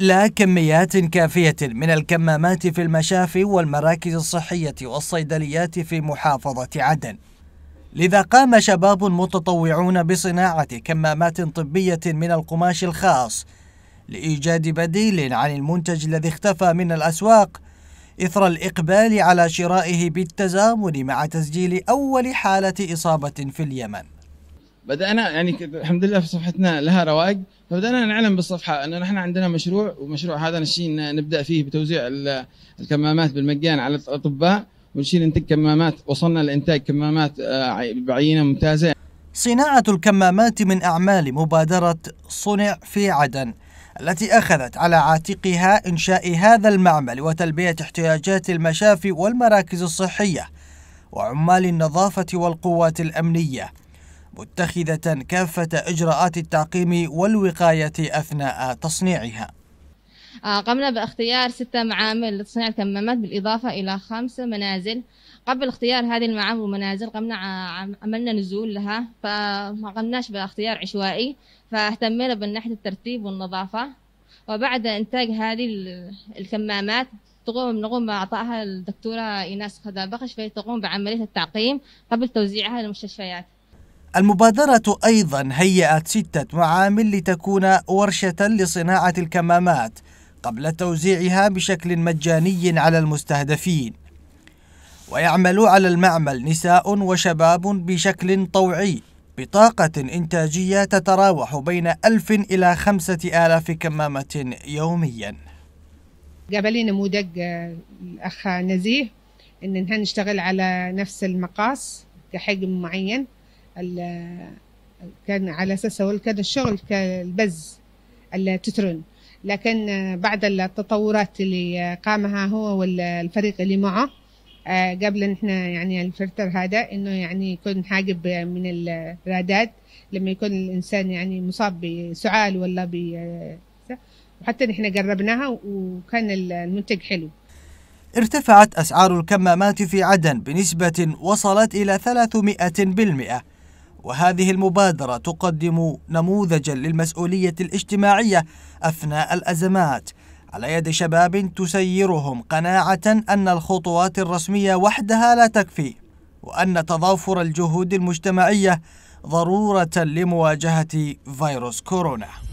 لا كميات كافية من الكمامات في المشافي والمراكز الصحية والصيدليات في محافظة عدن لذا قام شباب متطوعون بصناعة كمامات طبية من القماش الخاص لإيجاد بديل عن المنتج الذي اختفى من الأسواق إثر الإقبال على شرائه بالتزامن مع تسجيل أول حالة إصابة في اليمن بدانا يعني الحمد لله في صفحتنا لها رواج فبدانا نعلن بالصفحه انه نحن عندنا مشروع ومشروع هذا نشين نبدا فيه بتوزيع الكمامات بالمجان على الاطباء ونشيل ننتج كمامات وصلنا لانتاج كمامات آه، بعينه ممتازه صناعه الكمامات من اعمال مبادره صنع في عدن التي أخذت على عاتقها إنشاء هذا المعمل وتلبية احتياجات المشافي والمراكز الصحية وعمال النظافة والقوات الأمنية متخذة كافة إجراءات التعقيم والوقاية أثناء تصنيعها آه، قمنا باختيار ستة معامل لتصنيع الكمامات بالإضافة إلى خمسة منازل قبل اختيار هذه المعامل والمنازل قمنا عملنا نزول لها فما قمناش باختيار عشوائي فاهتمينا بالنحت الترتيب والنظافة وبعد إنتاج هذه الكمامات تقوم نقوم بإعطائها الدكتورة إيناس خدابخش فهي تقوم بعملية التعقيم قبل توزيعها للمستشفيات المبادرة أيضا هيأت ستة معامل لتكون ورشة لصناعة الكمامات قبل توزيعها بشكل مجاني على المستهدفين ويعمل على المعمل نساء وشباب بشكل طوعي بطاقة إنتاجية تتراوح بين ألف إلى خمسة آلاف كمامة يوميا جاب لي نموذج الأخ آه، نزيه إن هنشتغل على نفس المقاس كحجم معين كان على اساس كان الشغل كالبز التترون لكن بعد التطورات اللي قامها هو والفريق اللي معه آه، قبل احنا يعني الفلتر هذا انه يعني يكون حاجب من الرادات لما يكون الانسان يعني مصاب بسعال ولا ب وحتى نحن قربناها وكان المنتج حلو ارتفعت أسعار الكمامات في عدن بنسبة وصلت إلى 300% وهذه المبادرة تقدم نموذجا للمسؤولية الاجتماعية أثناء الأزمات على يد شباب تسيرهم قناعة أن الخطوات الرسمية وحدها لا تكفي وأن تضافر الجهود المجتمعية ضرورة لمواجهة فيروس كورونا